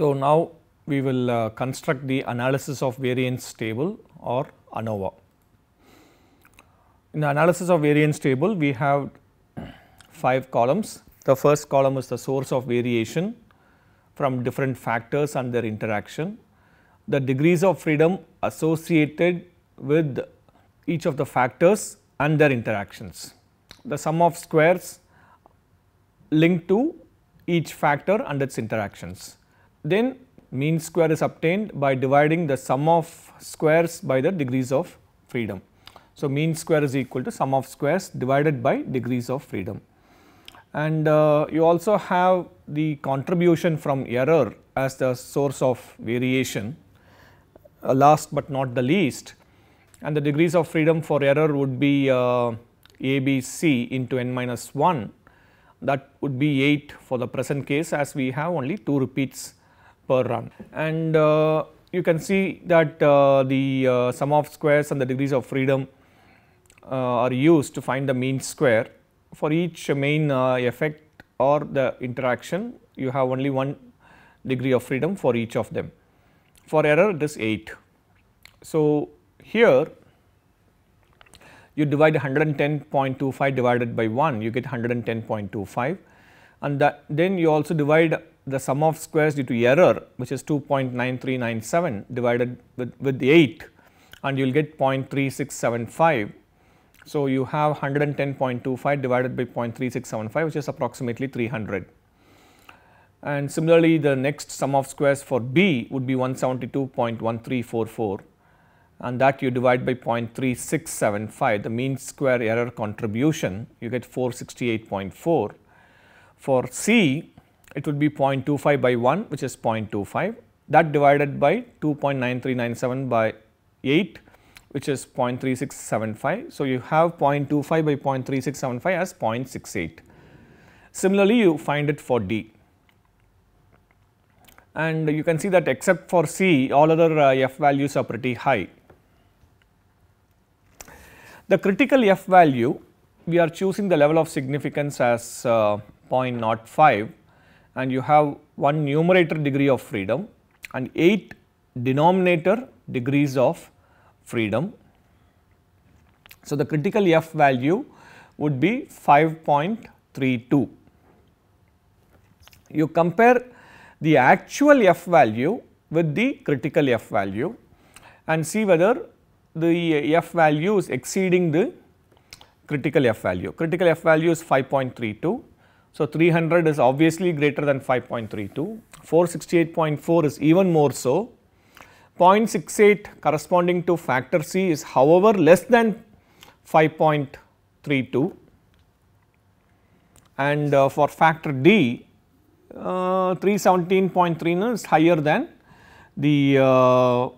So, now we will uh, construct the analysis of variance table or ANOVA. In the analysis of variance table, we have 5 columns. The first column is the source of variation from different factors and their interaction. The degrees of freedom associated with each of the factors and their interactions. The sum of squares linked to each factor and its interactions. Then mean square is obtained by dividing the sum of squares by the degrees of freedom. So, mean square is equal to sum of squares divided by degrees of freedom. And uh, you also have the contribution from error as the source of variation uh, last but not the least and the degrees of freedom for error would be uh, a b c into n minus 1 that would be 8 for the present case as we have only 2 repeats per run and uh, you can see that uh, the uh, sum of squares and the degrees of freedom are used to find the mean square for each main effect or the interaction you have only one degree of freedom for each of them. For error it is 8. So, here you divide 110.25 divided by 1 you get 110.25 and that then you also divide the sum of squares due to error which is 2.9397 divided with, with 8 and you will get 0.3675. So, you have 110.25 divided by 0.3675 which is approximately 300. And similarly, the next sum of squares for B would be 172.1344 and that you divide by 0.3675 the mean square error contribution you get 468.4. For C it would be 0.25 by 1 which is 0.25 that divided by 2.9397 by 8 which is 0.3675. So, you have 0.25 by 0.3675 as 0.68. Similarly, you find it for D and you can see that except for C all other uh, f values are pretty high. The critical f value we are choosing the level of significance as uh, 0.05 and you have one numerator degree of freedom and 8 denominator degrees of freedom. So, the critical f value would be 5.32. You compare the actual f value with the critical f value and see whether the f value is exceeding the critical f value. Critical f value is 5.32 so, 300 is obviously greater than 5.32, 468.4 is even more so. 0.68 corresponding to factor C is however less than 5.32 and uh, for factor D uh, 317.39 is higher than the uh,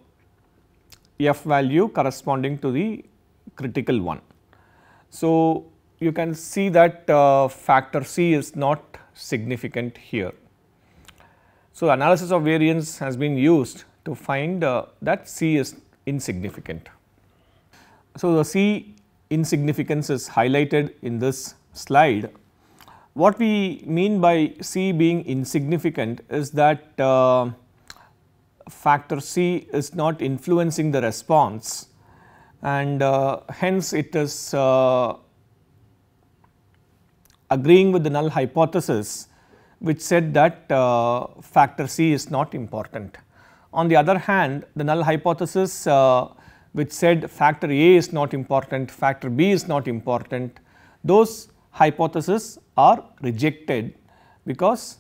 F value corresponding to the critical one. So, you can see that uh, factor C is not significant here. So, analysis of variance has been used to find uh, that C is insignificant. So, the C insignificance is highlighted in this slide. What we mean by C being insignificant is that uh, factor C is not influencing the response and uh, hence it is uh, agreeing with the null hypothesis which said that uh, factor C is not important. On the other hand, the null hypothesis uh, which said factor A is not important, factor B is not important, those hypotheses are rejected because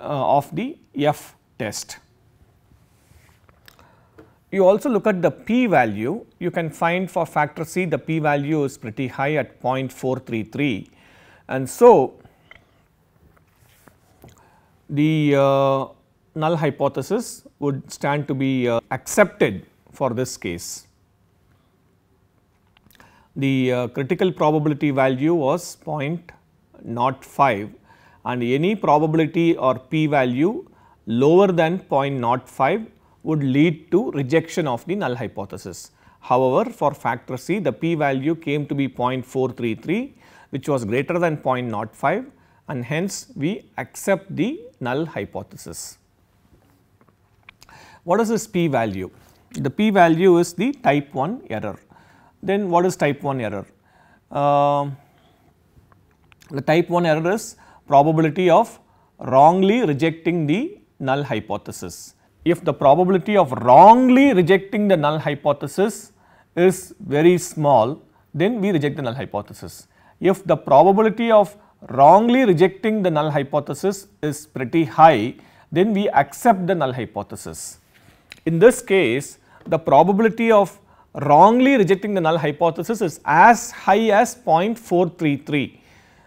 uh, of the F test. You also look at the p value, you can find for factor C the p value is pretty high at 0.433 and so, the uh, null hypothesis would stand to be uh, accepted for this case. The uh, critical probability value was 0.05 and any probability or p value lower than 0.05 would lead to rejection of the null hypothesis. However, for factor c the p value came to be 0.433 which was greater than 0.05 and hence we accept the null hypothesis. What is this p value? The p value is the type 1 error. Then what is type 1 error? Uh, the type 1 error is probability of wrongly rejecting the null hypothesis. If the probability of wrongly rejecting the null hypothesis is very small, then we reject the null hypothesis if the probability of wrongly rejecting the null hypothesis is pretty high, then we accept the null hypothesis. In this case, the probability of wrongly rejecting the null hypothesis is as high as 0.433.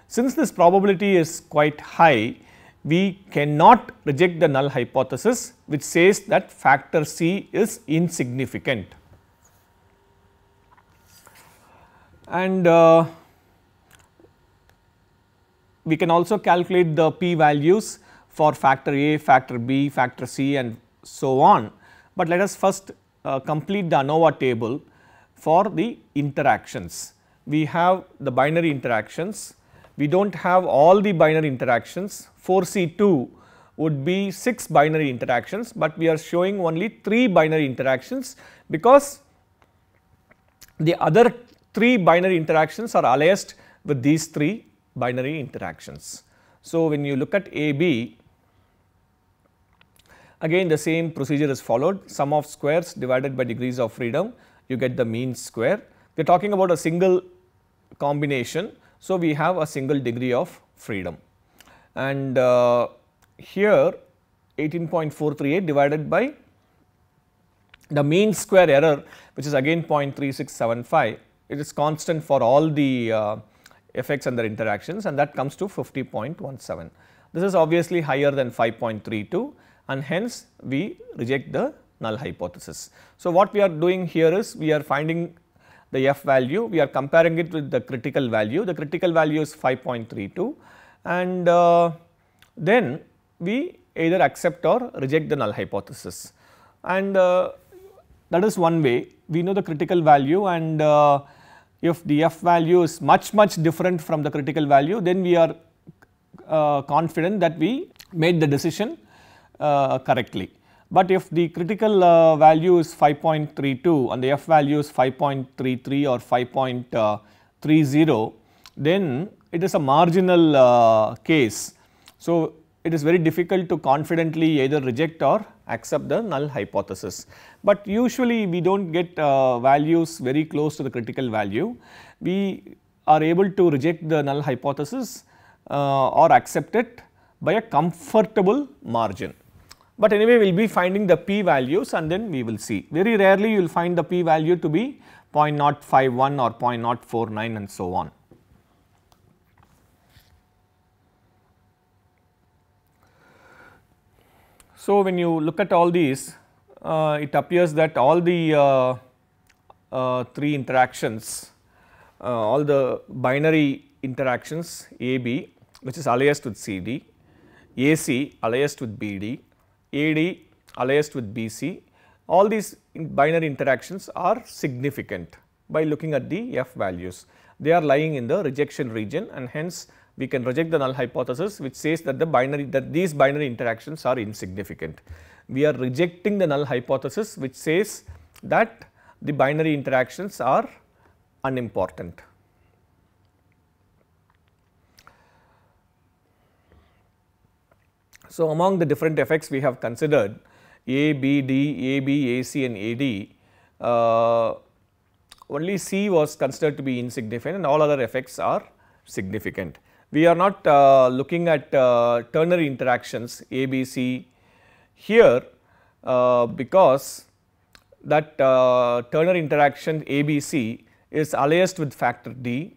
Since this probability is quite high, we cannot reject the null hypothesis which says that factor C is insignificant. And uh, we can also calculate the p values for factor A, factor B, factor C and so on. But let us first uh, complete the ANOVA table for the interactions. We have the binary interactions, we do not have all the binary interactions 4C2 would be 6 binary interactions, but we are showing only 3 binary interactions because the other 3 binary interactions are aliased with these 3 binary interactions. So, when you look at AB, again the same procedure is followed sum of squares divided by degrees of freedom you get the mean square. We are talking about a single combination. So, we have a single degree of freedom and uh, here 18.438 divided by the mean square error which is again 0.3675 it is constant for all the uh, effects and their interactions and that comes to 50.17. This is obviously higher than 5.32 and hence we reject the null hypothesis. So, what we are doing here is we are finding the f value, we are comparing it with the critical value, the critical value is 5.32 and uh, then we either accept or reject the null hypothesis. And uh, that is one way, we know the critical value and uh, if the f value is much much different from the critical value then we are uh, confident that we made the decision uh, correctly. But if the critical uh, value is 5.32 and the f value is 5.33 or 5.30 uh, then it is a marginal uh, case. So, it is very difficult to confidently either reject or accept the null hypothesis. But usually we do not get uh, values very close to the critical value. We are able to reject the null hypothesis uh, or accept it by a comfortable margin. But anyway, we will be finding the p values and then we will see. Very rarely you will find the p value to be 0.051 or 0.049 and so on. So, when you look at all these, uh, it appears that all the uh, uh three interactions, uh, all the binary interactions AB which is aliased with CD, AC aliased with BD, AD aliased with BC, all these binary interactions are significant by looking at the F values. They are lying in the rejection region and hence we can reject the null hypothesis which says that the binary that these binary interactions are insignificant. We are rejecting the null hypothesis which says that the binary interactions are unimportant. So, among the different effects we have considered A, B, D, A, B, A, C and A, D, uh, only C was considered to be insignificant and all other effects are significant we are not uh, looking at uh, ternary interactions A, B, C here uh, because that uh, ternary interaction A, B, C is aliased with factor D,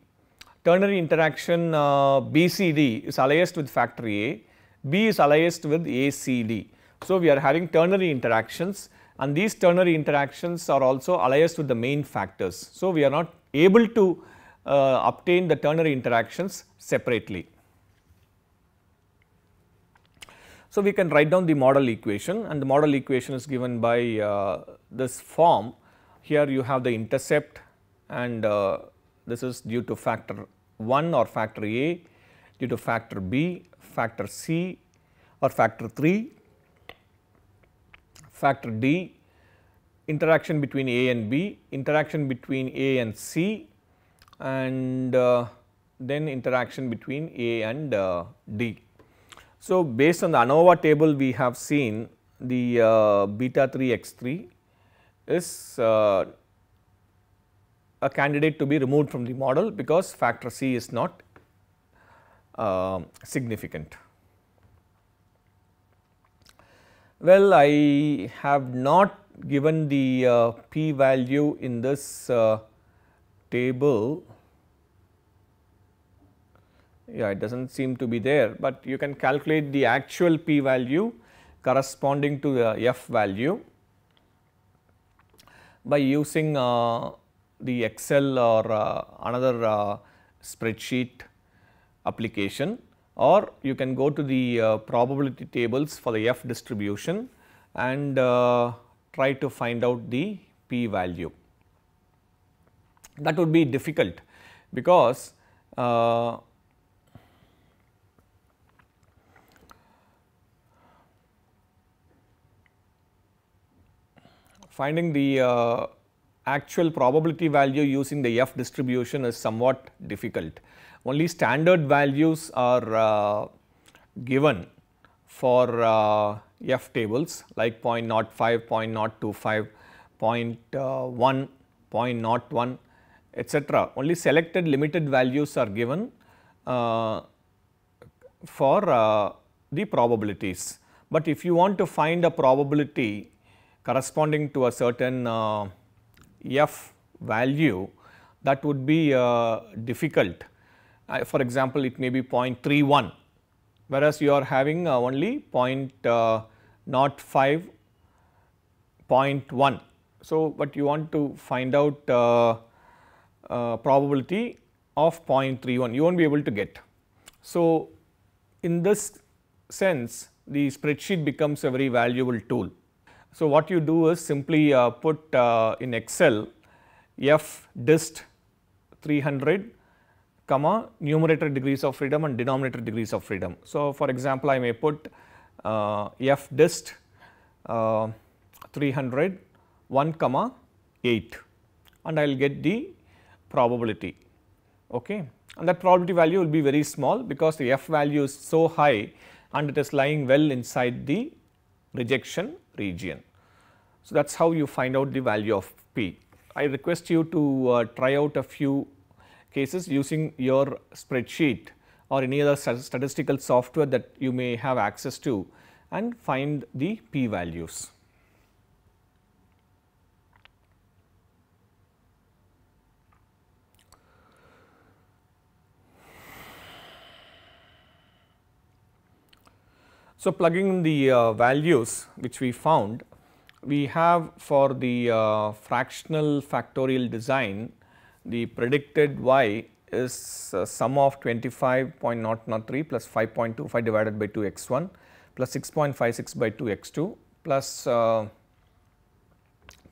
ternary interaction uh, B, C, D is aliased with factor A, B is aliased with A, C, D. So, we are having ternary interactions and these ternary interactions are also aliased with the main factors. So, we are not able to uh, obtain the ternary interactions separately. So, we can write down the model equation and the model equation is given by uh, this form. Here you have the intercept and uh, this is due to factor 1 or factor A, due to factor B, factor C or factor 3, factor D, interaction between A and B, interaction between A and C, and uh, then interaction between A and uh, D. So, based on the ANOVA table we have seen the uh, beta 3 x 3 is a candidate to be removed from the model because factor C is not uh, significant. Well, I have not given the uh, p value in this uh, table yeah it does not seem to be there, but you can calculate the actual p value corresponding to the f value by using uh, the Excel or uh, another uh, spreadsheet application or you can go to the uh, probability tables for the f distribution and uh, try to find out the p value that would be difficult because uh, finding the uh, actual probability value using the F distribution is somewhat difficult. Only standard values are uh, given for uh, F tables like 0.05, 0.025, uh, 0.1, 0.01 etc. Only selected limited values are given uh, for uh, the probabilities. But if you want to find a probability corresponding to a certain uh, f value that would be uh, difficult. for example, it may be 0.31 whereas you are having uh, only uh, 0.05, 0.1. So, but you want to find out uh, probability of 0.31 you won't be able to get. So, in this sense the spreadsheet becomes a very valuable tool. So, what you do is simply uh, put uh, in Excel f dist 300 comma numerator degrees of freedom and denominator degrees of freedom. So, for example, I may put uh, f dist uh, 300 1 comma 8 and I will get the probability. Okay? And that probability value will be very small because the f value is so high and it is lying well inside the rejection region. So, that is how you find out the value of p. I request you to uh, try out a few cases using your spreadsheet or any other statistical software that you may have access to and find the p values. So, plugging in the uh, values which we found, we have for the uh, fractional factorial design, the predicted y is uh, sum of 25.003 plus 5.25 divided by 2 x1 plus 6.56 by 2 x2 plus uh,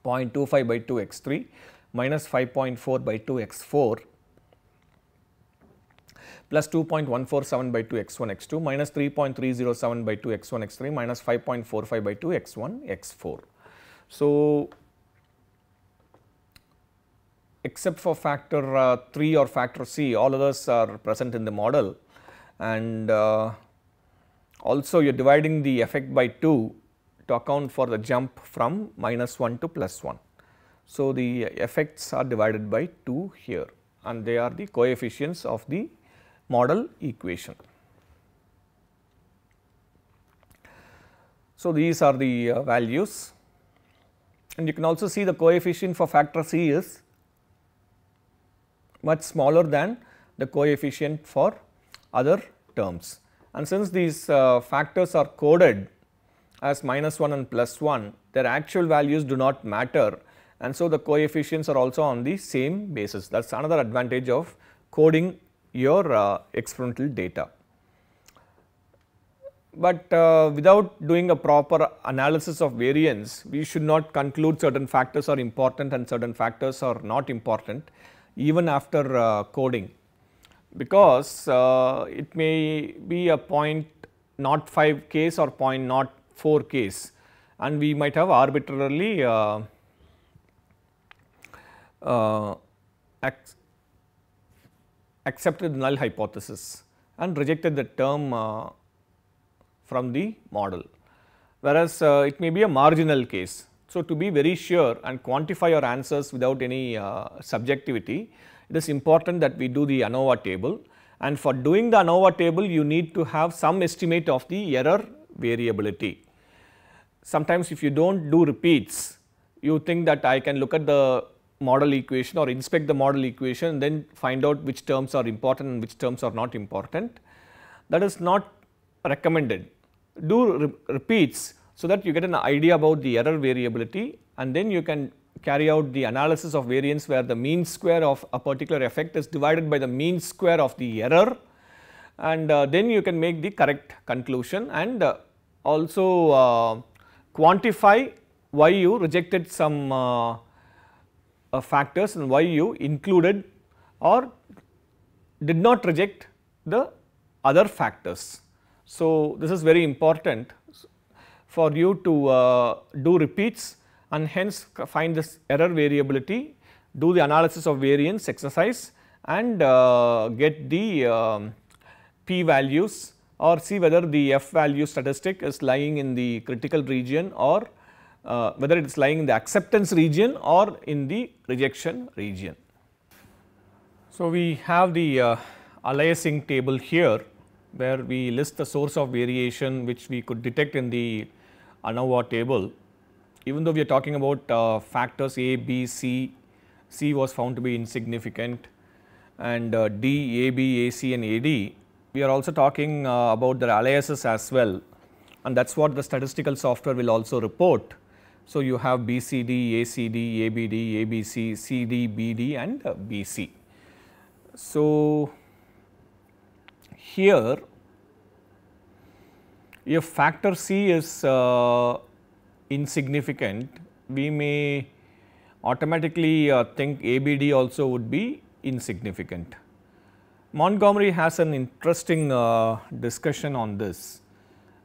0.25 by 2 x3 minus 5.4 by 2 x4 plus 2.147 by 2 x1 x2 minus 3.307 by 2 x1 x3 minus 5.45 by 2 x1 x4. So, except for factor uh, 3 or factor c all others are present in the model and uh, also you are dividing the effect by 2 to account for the jump from minus 1 to plus 1. So, the effects are divided by 2 here and they are the coefficients of the model equation. So, these are the uh, values and you can also see the coefficient for factor C is much smaller than the coefficient for other terms. And since these uh, factors are coded as minus 1 and plus 1, their actual values do not matter and so the coefficients are also on the same basis. That is another advantage of coding your uh, experimental data. But uh, without doing a proper analysis of variance, we should not conclude certain factors are important and certain factors are not important even after uh, coding because uh, it may be a point not 5 case or point not 4 case and we might have arbitrarily uh, uh, accepted null hypothesis and rejected the term uh, from the model, whereas uh, it may be a marginal case. So, to be very sure and quantify your answers without any uh, subjectivity, it is important that we do the ANOVA table and for doing the ANOVA table you need to have some estimate of the error variability. Sometimes if you do not do repeats, you think that I can look at the model equation or inspect the model equation and then find out which terms are important and which terms are not important. That is not recommended. Do re repeats so that you get an idea about the error variability and then you can carry out the analysis of variance where the mean square of a particular effect is divided by the mean square of the error and uh, then you can make the correct conclusion and uh, also uh, quantify why you rejected some uh, uh, factors and why you included or did not reject the other factors. So, this is very important for you to uh, do repeats and hence find this error variability, do the analysis of variance exercise and uh, get the um, p values or see whether the f value statistic is lying in the critical region or uh, whether it is lying in the acceptance region or in the rejection region. So, we have the uh, aliasing table here where we list the source of variation which we could detect in the ANOVA table. Even though we are talking about uh, factors A, B, C, C was found to be insignificant and uh, D, A, B, A, C and A, D, we are also talking uh, about their aliases as well and that is what the statistical software will also report so, you have BCD, ACD, ABD, ABC, CD, BD and uh, BC. So, here if factor C is uh, insignificant, we may automatically uh, think ABD also would be insignificant. Montgomery has an interesting uh, discussion on this.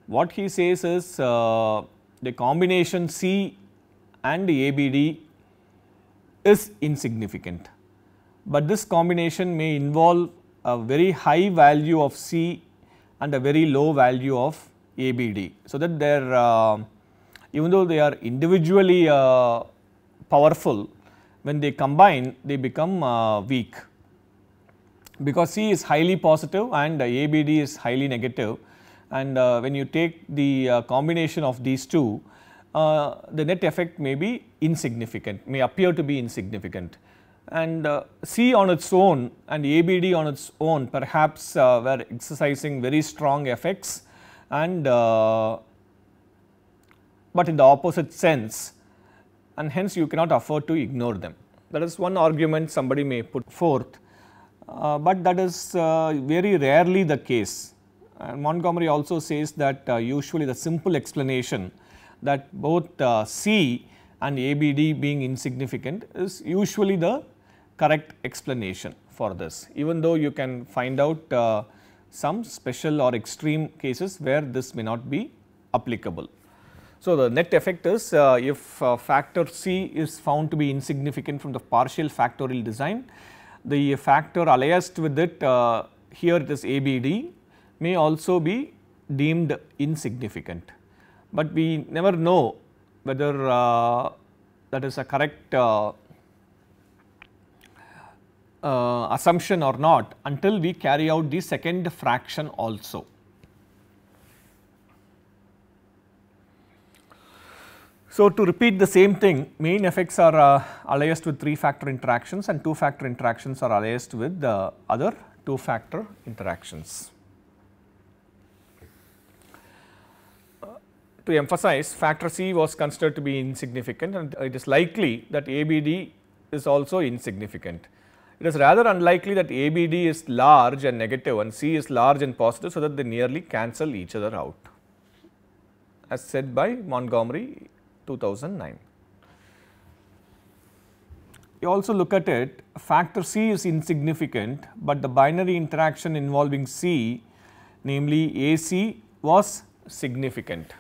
What he says is uh, the combination C and ABD is insignificant, but this combination may involve a very high value of C and a very low value of ABD. So, that their uh, even though they are individually uh, powerful, when they combine they become uh, weak because C is highly positive and ABD is highly negative and uh, when you take the uh, combination of these two, uh, the net effect may be insignificant, may appear to be insignificant. And uh, C on its own and ABD on its own perhaps uh, were exercising very strong effects and uh, but in the opposite sense and hence you cannot afford to ignore them. That is one argument somebody may put forth, but that is very rarely the case and Montgomery also says that uh, usually the simple explanation that both uh, C and ABD being insignificant is usually the correct explanation for this even though you can find out uh, some special or extreme cases where this may not be applicable. So, the net effect is uh, if uh, factor C is found to be insignificant from the partial factorial design, the factor aliased with it uh, here it is ABD may also be deemed insignificant, but we never know whether uh, that is a correct uh, uh, assumption or not until we carry out the second fraction also. So, to repeat the same thing main effects are uh, aliased with 3 factor interactions and 2 factor interactions are aliased with the uh, other 2 factor interactions. to emphasize, factor C was considered to be insignificant and it is likely that ABD is also insignificant. It is rather unlikely that ABD is large and negative and C is large and positive so that they nearly cancel each other out as said by Montgomery 2009. You also look at it factor C is insignificant, but the binary interaction involving C namely AC was significant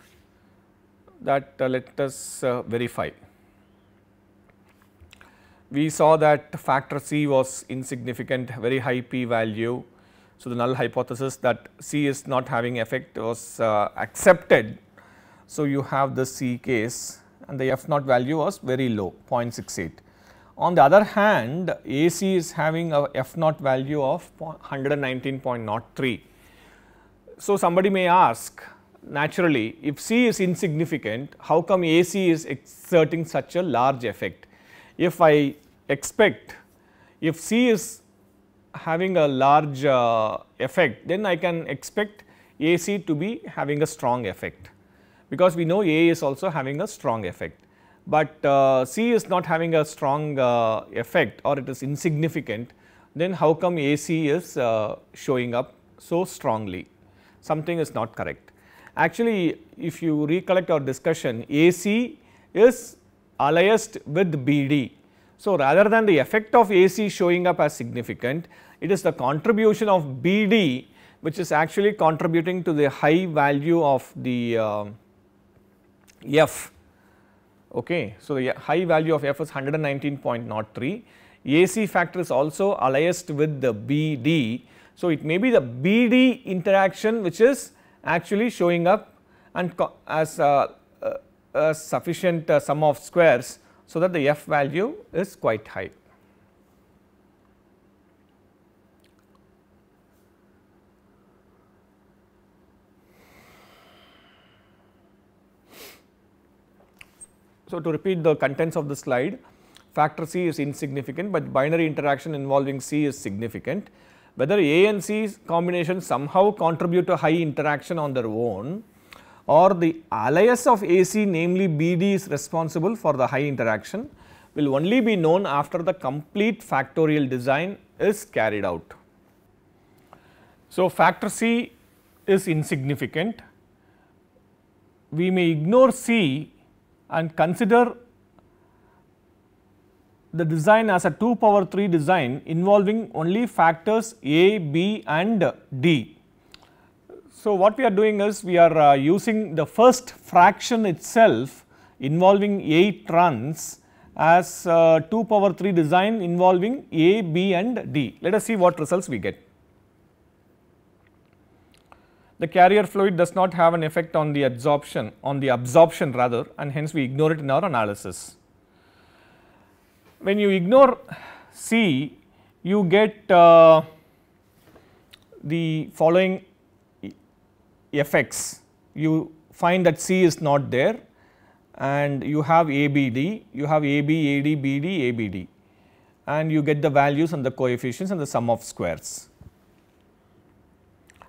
that uh, let us uh, verify. We saw that factor C was insignificant, very high p value. So, the null hypothesis that C is not having effect was uh, accepted. So, you have the C case and the F naught value was very low 0.68. On the other hand, AC is having a F naught value of 119.03. So, somebody may ask naturally, if C is insignificant, how come AC is exerting such a large effect? If I expect, if C is having a large uh, effect, then I can expect AC to be having a strong effect, because we know A is also having a strong effect, but uh, C is not having a strong uh, effect or it is insignificant, then how come AC is uh, showing up so strongly? Something is not correct. Actually, if you recollect our discussion, AC is aliased with BD. So, rather than the effect of AC showing up as significant, it is the contribution of BD which is actually contributing to the high value of the uh, F. Okay. So, the high value of F is 119.03. AC factor is also aliased with the BD. So, it may be the BD interaction which is actually showing up and as a, a, sufficient uh, sum of squares so that the f value is quite high. So, to repeat the contents of the slide, factor C is insignificant, but binary interaction involving C is significant whether A and C combination somehow contribute to high interaction on their own or the alias of AC namely BD is responsible for the high interaction will only be known after the complete factorial design is carried out. So, factor C is insignificant. We may ignore C and consider the design as a 2 power 3 design involving only factors A, B and D. So, what we are doing is we are uh, using the first fraction itself involving 8 runs as uh, 2 power 3 design involving A, B and D. Let us see what results we get. The carrier fluid does not have an effect on the absorption on the absorption rather and hence we ignore it in our analysis when you ignore C, you get uh, the following effects. You find that C is not there and you have ABD, you have AB, AD, BD, ABD and you get the values and the coefficients and the sum of squares.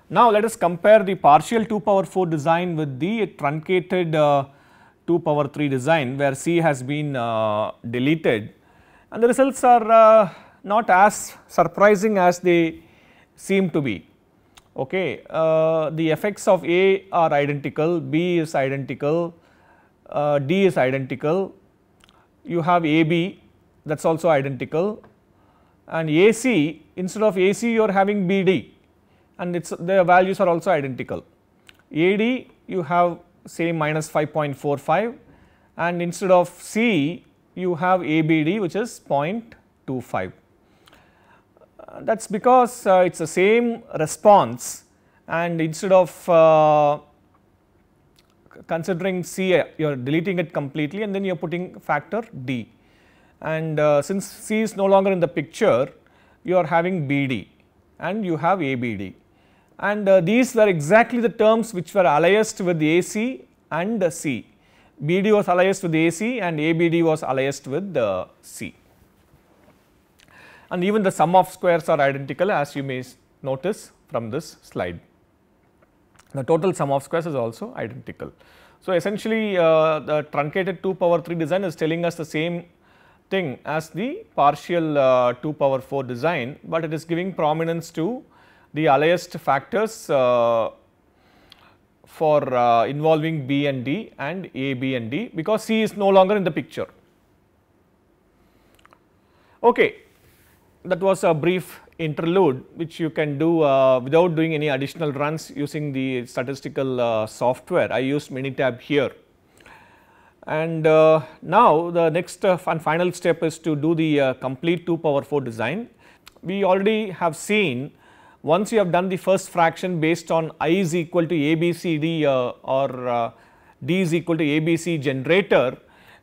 Now, let us compare the partial 2 power 4 design with the truncated uh, 2 power 3 design where C has been uh, deleted and the results are uh, not as surprising as they seem to be. Okay. Uh, the effects of A are identical, B is identical, uh, D is identical, you have AB that is also identical and AC instead of AC you are having BD and its the values are also identical. AD you have say minus 5.45 and instead of C you have ABD which is 0.25. Uh, that is because uh, it is the same response and instead of uh, considering C uh, you are deleting it completely and then you are putting factor D and uh, since C is no longer in the picture you are having BD and you have ABD and uh, these were exactly the terms which were aliased with AC and C BD was aliased with AC and ABD was aliased with the uh, C. And even the sum of squares are identical as you may notice from this slide. The total sum of squares is also identical. So, essentially uh, the truncated 2 power 3 design is telling us the same thing as the partial uh, 2 power 4 design, but it is giving prominence to the aliased factors uh, for uh, involving B and D and A, B and D because C is no longer in the picture. Okay, that was a brief interlude which you can do uh, without doing any additional runs using the statistical uh, software. I used Minitab here. And uh, now the next uh, and final step is to do the uh, complete 2 power 4 design. We already have seen once you have done the first fraction based on i is equal to ABCD uh, or uh, d is equal to ABC generator,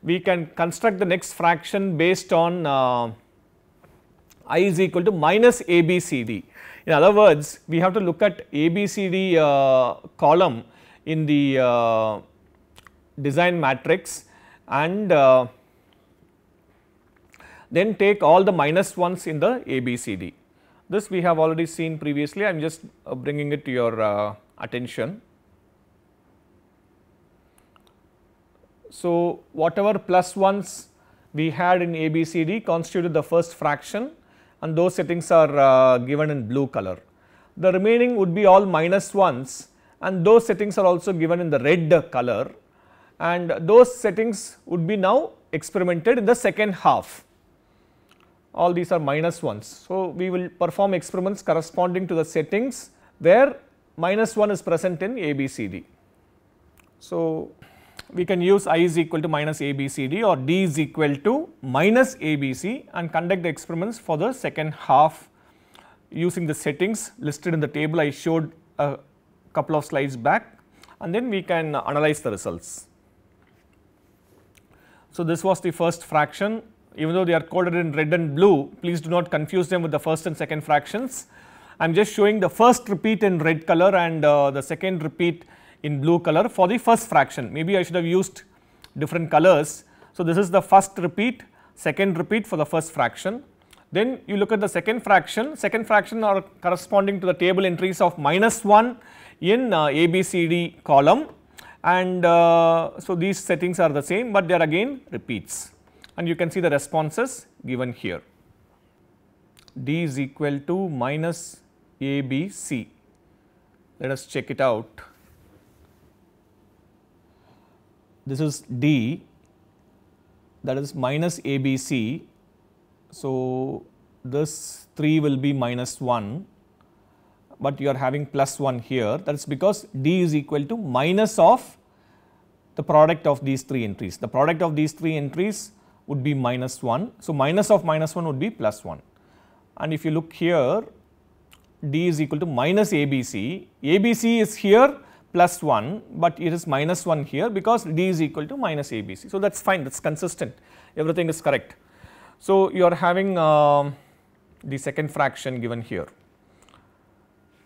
we can construct the next fraction based on uh, i is equal to minus ABCD. In other words, we have to look at ABCD uh, column in the uh, design matrix and uh, then take all the minus ones in the ABCD. This we have already seen previously, I am just uh, bringing it to your uh, attention. So, whatever plus 1s we had in ABCD constituted the first fraction and those settings are uh, given in blue color. The remaining would be all minus 1s and those settings are also given in the red color and those settings would be now experimented in the second half all these are minus 1s. So, we will perform experiments corresponding to the settings where minus 1 is present in ABCD. So, we can use i is equal to minus ABCD or d is equal to minus ABC and conduct the experiments for the second half using the settings listed in the table I showed a couple of slides back and then we can analyze the results. So, this was the first fraction even though they are coded in red and blue, please do not confuse them with the first and second fractions. I am just showing the first repeat in red color and uh, the second repeat in blue color for the first fraction. Maybe I should have used different colors. So, this is the first repeat, second repeat for the first fraction. Then you look at the second fraction, second fraction are corresponding to the table entries of minus 1 in uh, A, B, C, D column and uh, so these settings are the same, but they are again repeats and you can see the responses given here. D is equal to minus A B C. Let us check it out. This is D that is minus A B C. So, this 3 will be minus 1, but you are having plus 1 here that is because D is equal to minus of the product of these 3 entries. The product of these 3 entries would be minus 1. So, minus of minus 1 would be plus 1 and if you look here D is equal to minus ABC, ABC is here plus 1 but it is minus 1 here because D is equal to minus ABC. So, that is fine that is consistent everything is correct. So, you are having uh, the second fraction given here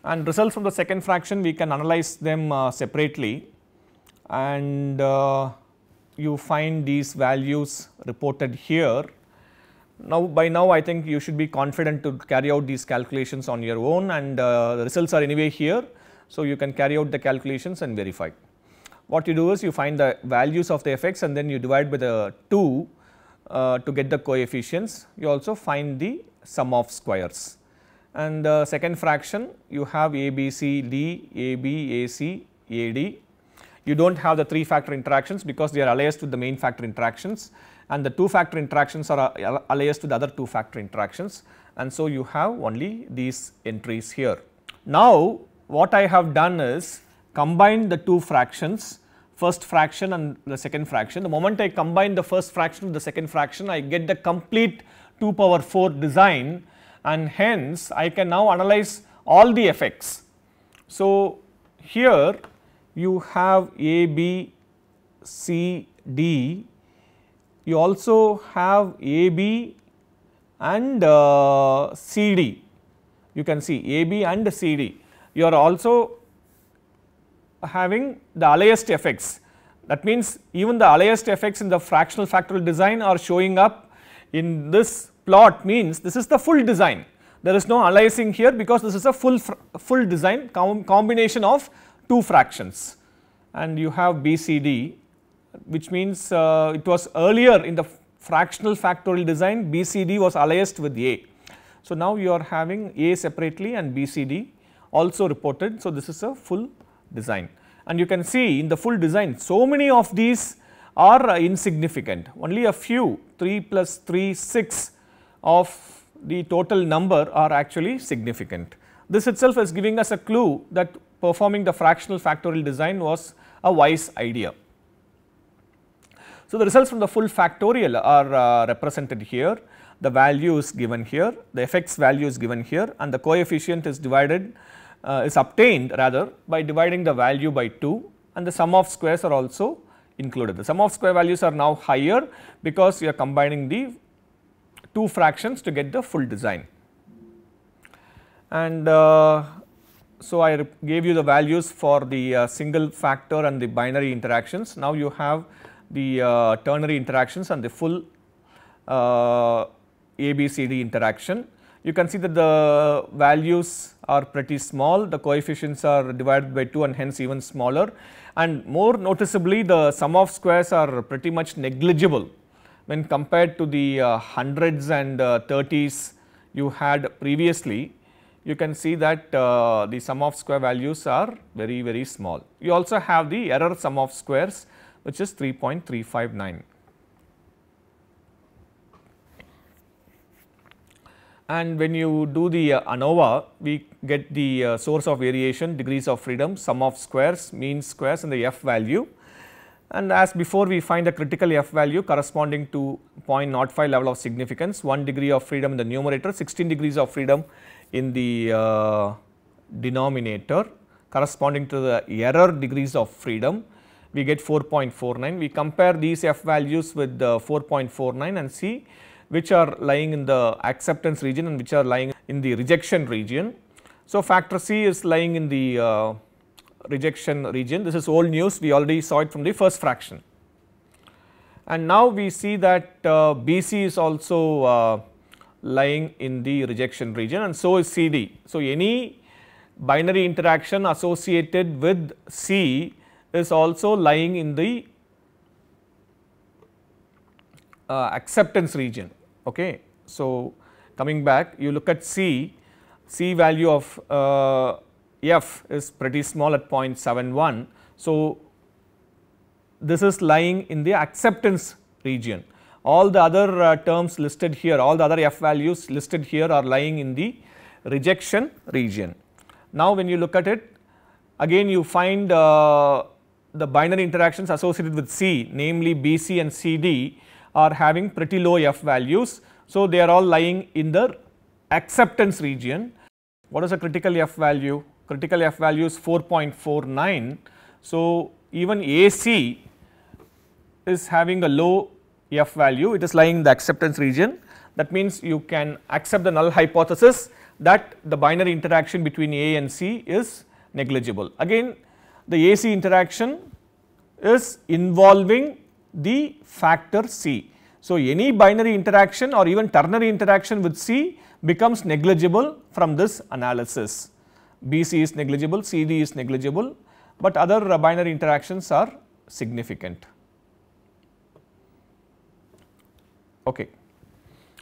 and results from the second fraction we can analyze them uh, separately and uh, you find these values reported here. Now, by now I think you should be confident to carry out these calculations on your own and uh, the results are anyway here. So, you can carry out the calculations and verify. What you do is you find the values of the effects and then you divide by the 2 uh, to get the coefficients. You also find the sum of squares and the uh, second fraction you have A, B, C, D, A, B, A, C, A, D you don't have the three factor interactions because they are aliased with the main factor interactions and the two factor interactions are uh, aliased with the other two factor interactions and so you have only these entries here. Now what I have done is combine the two fractions first fraction and the second fraction. The moment I combine the first fraction with the second fraction I get the complete 2 power 4 design and hence I can now analyze all the effects. So here you have A, B, C, D, you also have A, B and uh, C, D. You can see A, B and C, D. You are also having the aliased effects. That means, even the aliased effects in the fractional factorial design are showing up in this plot means this is the full design. There is no aliasing here because this is a full full design com combination of two fractions and you have BCD which means uh, it was earlier in the fractional factorial design BCD was aliased with A. So, now you are having A separately and BCD also reported. So, this is a full design and you can see in the full design so many of these are uh, insignificant only a few 3 plus 3 6 of the total number are actually significant. This itself is giving us a clue that performing the fractional factorial design was a wise idea. So, the results from the full factorial are uh, represented here, the value is given here, the effects value is given here and the coefficient is divided uh, is obtained rather by dividing the value by 2 and the sum of squares are also included. The sum of square values are now higher because you are combining the two fractions to get the full design. And uh, so, I gave you the values for the uh, single factor and the binary interactions. Now, you have the uh, ternary interactions and the full uh, ABCD interaction. You can see that the values are pretty small, the coefficients are divided by 2 and hence even smaller and more noticeably the sum of squares are pretty much negligible when compared to the uh, hundreds and uh, thirties you had previously you can see that uh, the sum of square values are very very small. You also have the error sum of squares which is 3.359. And when you do the uh, ANOVA, we get the uh, source of variation, degrees of freedom, sum of squares, mean squares and the F value. And as before we find the critical F value corresponding to 0.05 level of significance, 1 degree of freedom in the numerator, 16 degrees of freedom in the uh, denominator corresponding to the error degrees of freedom we get 4.49. We compare these f values with the uh, 4.49 and see which are lying in the acceptance region and which are lying in the rejection region. So, factor C is lying in the uh, rejection region. This is old news, we already saw it from the first fraction. And now we see that uh, BC is also uh, lying in the rejection region and so is CD. So, any binary interaction associated with C is also lying in the uh, acceptance region. Okay. So, coming back you look at C, C value of uh, F is pretty small at 0.71. So, this is lying in the acceptance region all the other uh, terms listed here, all the other f values listed here are lying in the rejection region. Now, when you look at it again you find uh, the binary interactions associated with C namely BC and CD are having pretty low f values. So, they are all lying in the acceptance region. What is a critical f value? Critical f value is 4.49. So, even AC is having a low f value it is lying in the acceptance region that means you can accept the null hypothesis that the binary interaction between A and C is negligible. Again the AC interaction is involving the factor C. So, any binary interaction or even ternary interaction with C becomes negligible from this analysis. BC is negligible, CD is negligible, but other binary interactions are significant. Okay.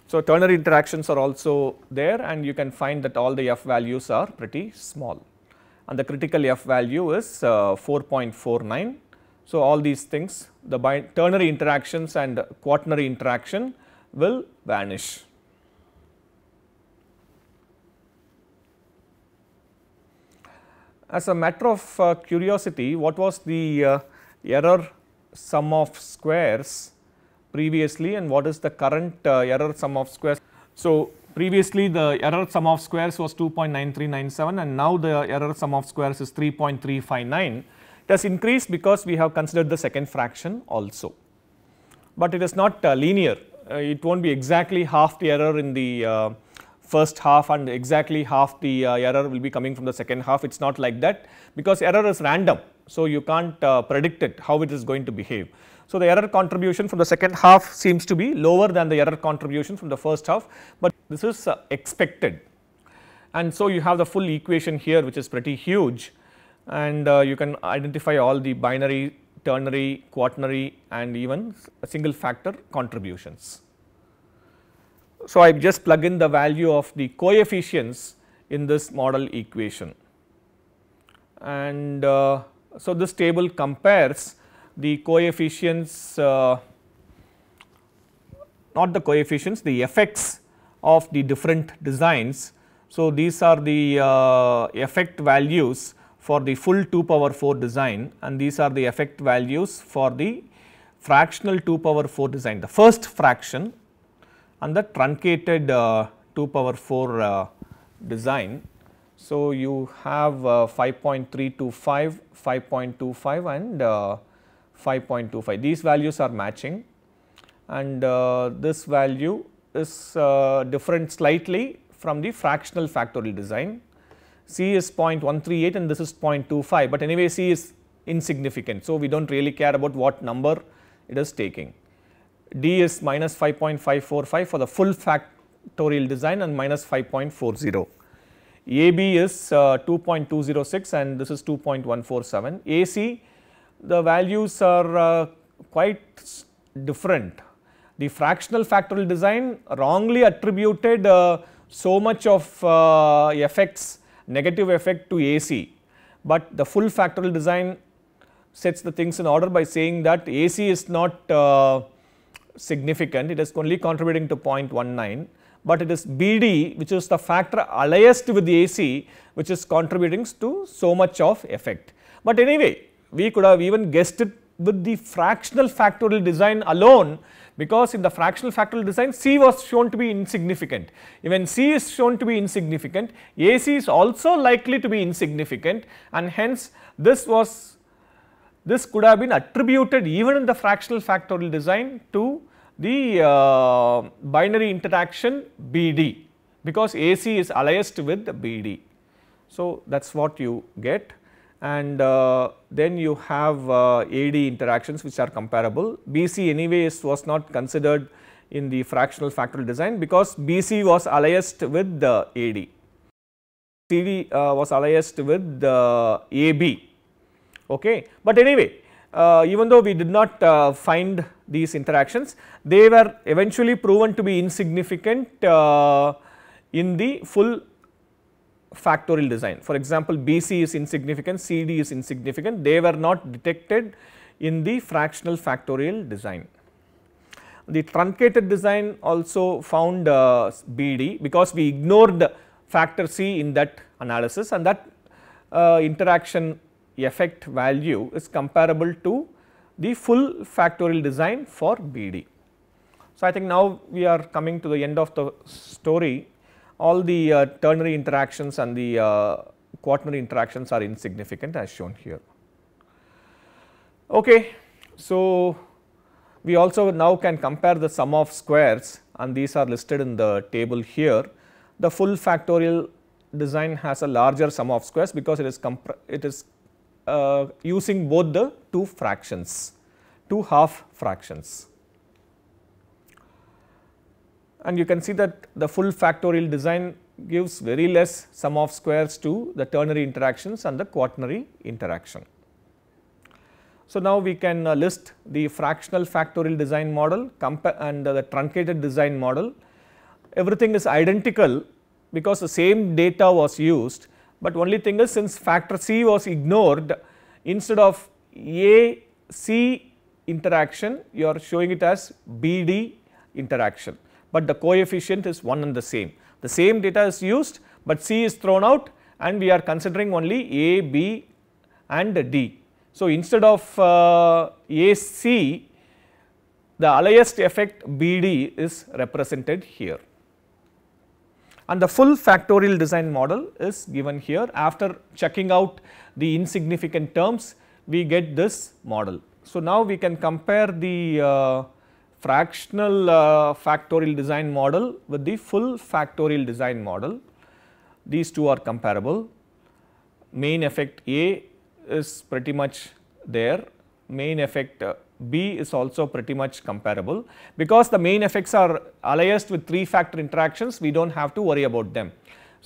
So ternary interactions are also there and you can find that all the f values are pretty small and the critical f value is uh, 4.49. So all these things the ternary interactions and quaternary interaction will vanish. As a matter of uh, curiosity what was the uh, error sum of squares previously and what is the current uh, error sum of squares. So, previously the error sum of squares was 2.9397 and now the error sum of squares is 3.359. It has increased because we have considered the second fraction also, but it is not uh, linear. Uh, it won't be exactly half the error in the first half and exactly half the uh, error will be coming from the second half. It is not like that because error is random. So, you can't uh, predict it how it is going to behave. So the error contribution from the second half seems to be lower than the error contribution from the first half, but this is uh, expected. And so you have the full equation here which is pretty huge and uh, you can identify all the binary, ternary, quaternary and even single factor contributions. So I just plug in the value of the coefficients in this model equation and uh, so this table compares the coefficients uh, not the coefficients the effects of the different designs. So, these are the uh, effect values for the full 2 power 4 design and these are the effect values for the fractional 2 power 4 design the first fraction and the truncated uh, 2 power 4 uh, design. So, you have uh, 5.325, 5.25 and uh, 5.25. These values are matching and uh, this value is uh, different slightly from the fractional factorial design. C is 0.138 and this is 0.25, but anyway C is insignificant. So, we do not really care about what number it is taking. D is minus 5.545 for the full factorial design and minus 5.40. AB is uh, 2.206 and this is 2.147. AC the values are uh, quite different. The fractional factorial design wrongly attributed uh, so much of uh, effects negative effect to AC, but the full factorial design sets the things in order by saying that AC is not uh, significant, it is only contributing to 0.19, but it is BD which is the factor allied with the AC which is contributing to so much of effect. But anyway, we could have even guessed it with the fractional factorial design alone because in the fractional factorial design C was shown to be insignificant. Even C is shown to be insignificant, AC is also likely to be insignificant and hence this was this could have been attributed even in the fractional factorial design to the uh, binary interaction BD because AC is aliased with BD. So, that is what you get and uh, then you have uh, AD interactions which are comparable. BC anyways was not considered in the fractional factorial design because BC was aliased with the AD. CD uh, was aliased with the AB. Okay. But anyway, uh, even though we did not uh, find these interactions, they were eventually proven to be insignificant uh, in the full factorial design. For example, BC is insignificant, CD is insignificant, they were not detected in the fractional factorial design. The truncated design also found uh, BD because we ignored factor C in that analysis and that uh, interaction effect value is comparable to the full factorial design for BD. So, I think now we are coming to the end of the story all the uh, ternary interactions and the uh, quaternary interactions are insignificant as shown here. Okay. So, we also now can compare the sum of squares and these are listed in the table here. The full factorial design has a larger sum of squares because it is it is uh, using both the two fractions, two half fractions and you can see that the full factorial design gives very less sum of squares to the ternary interactions and the quaternary interaction. So, now we can uh, list the fractional factorial design model and uh, the truncated design model. Everything is identical because the same data was used, but only thing is since factor C was ignored instead of A C interaction you are showing it as B D interaction but the coefficient is one and the same. The same data is used, but C is thrown out and we are considering only A, B and D. So, instead of uh, AC, the earliest effect BD is represented here. And the full factorial design model is given here. After checking out the insignificant terms, we get this model. So, now we can compare the uh, fractional uh, factorial design model with the full factorial design model. These two are comparable. Main effect A is pretty much there, main effect uh, B is also pretty much comparable. Because the main effects are aliased with 3 factor interactions, we do not have to worry about them.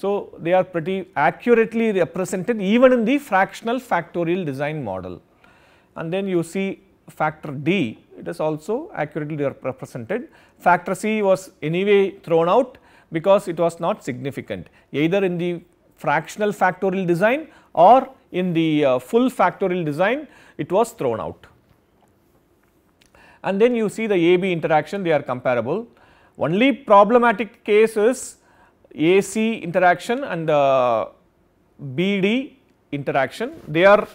So, they are pretty accurately represented even in the fractional factorial design model. And then you see factor D it is also accurately represented. Factor C was anyway thrown out because it was not significant either in the fractional factorial design or in the uh, full factorial design it was thrown out. And then you see the AB interaction they are comparable. Only problematic case is AC interaction and uh, BD interaction they are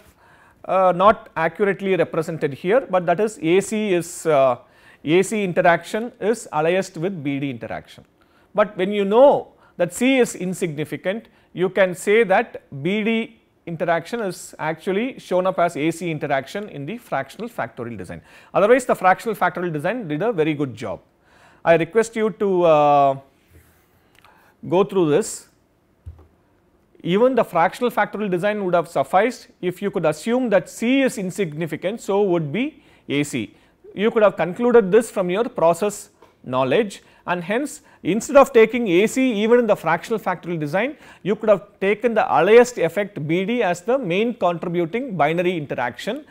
uh, not accurately represented here, but that is AC is uh, AC interaction is aliased with BD interaction. But when you know that C is insignificant, you can say that BD interaction is actually shown up as AC interaction in the fractional factorial design. Otherwise, the fractional factorial design did a very good job. I request you to uh, go through this even the fractional factorial design would have sufficed if you could assume that C is insignificant, so would be AC. You could have concluded this from your process knowledge and hence instead of taking AC even in the fractional factorial design, you could have taken the earliest effect BD as the main contributing binary interaction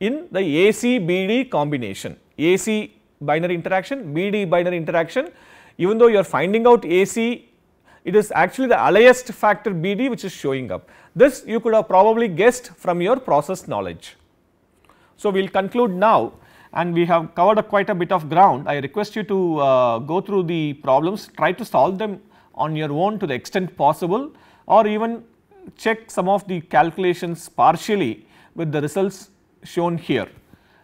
in the AC BD combination, AC binary interaction, BD binary interaction. Even though you are finding out AC it is actually the allyest factor BD which is showing up. This you could have probably guessed from your process knowledge. So, we will conclude now and we have covered a quite a bit of ground. I request you to uh, go through the problems, try to solve them on your own to the extent possible or even check some of the calculations partially with the results shown here.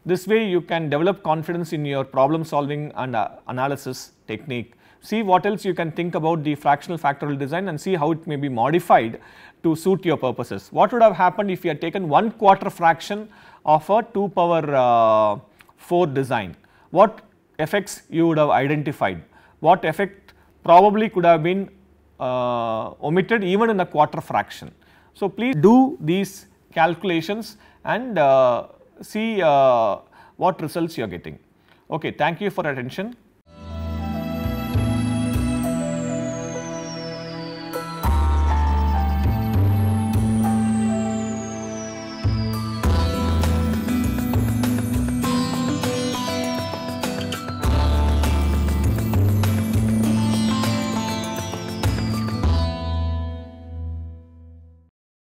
This way you can develop confidence in your problem solving and uh, analysis technique see what else you can think about the fractional factorial design and see how it may be modified to suit your purposes. What would have happened if you had taken 1 quarter fraction of a 2 power uh, 4 design? What effects you would have identified? What effect probably could have been uh, omitted even in a quarter fraction? So, please do these calculations and uh, see uh, what results you are getting. Okay, thank you for attention.